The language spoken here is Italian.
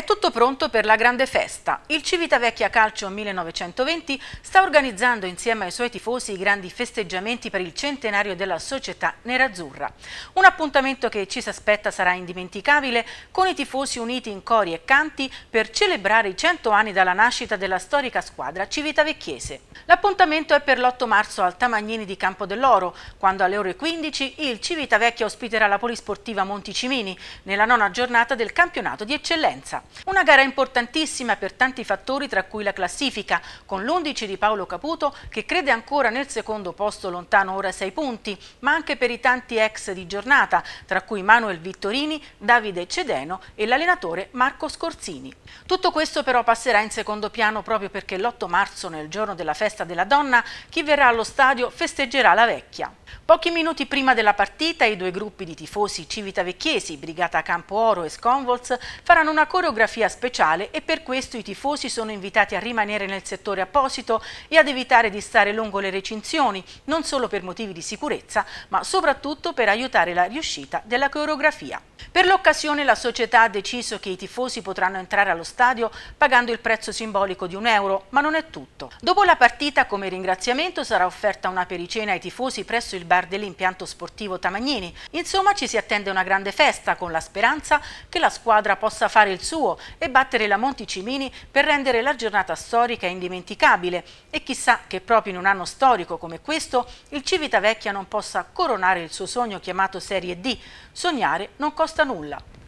È tutto pronto per la grande festa. Il Civitavecchia Calcio 1920 sta organizzando insieme ai suoi tifosi i grandi festeggiamenti per il centenario della società nerazzurra. Un appuntamento che ci si aspetta sarà indimenticabile con i tifosi uniti in cori e canti per celebrare i 100 anni dalla nascita della storica squadra civitavecchiese. L'appuntamento è per l'8 marzo al Tamagnini di Campo dell'Oro, quando alle ore 15 il Civitavecchia ospiterà la polisportiva Monticimini nella nona giornata del campionato di eccellenza. Una gara importantissima per tanti fattori tra cui la classifica, con l'11 di Paolo Caputo che crede ancora nel secondo posto lontano ora 6 punti, ma anche per i tanti ex di giornata, tra cui Manuel Vittorini, Davide Cedeno e l'allenatore Marco Scorzini. Tutto questo però passerà in secondo piano proprio perché l'8 marzo, nel giorno della festa della donna, chi verrà allo stadio festeggerà la vecchia. Pochi minuti prima della partita i due gruppi di tifosi civitavecchiesi, Brigata Campo Oro e Sconvolts faranno una coreografia speciale e per questo i tifosi sono invitati a rimanere nel settore apposito e ad evitare di stare lungo le recinzioni, non solo per motivi di sicurezza, ma soprattutto per aiutare la riuscita della coreografia. Per l'occasione la società ha deciso che i tifosi potranno entrare allo stadio pagando il prezzo simbolico di un euro, ma non è tutto. Dopo la partita, come ringraziamento, sarà offerta una pericena ai tifosi presso il il bar dell'impianto sportivo Tamagnini. Insomma ci si attende una grande festa con la speranza che la squadra possa fare il suo e battere la Monticimini per rendere la giornata storica indimenticabile e chissà che proprio in un anno storico come questo il Civitavecchia non possa coronare il suo sogno chiamato Serie D. Sognare non costa nulla.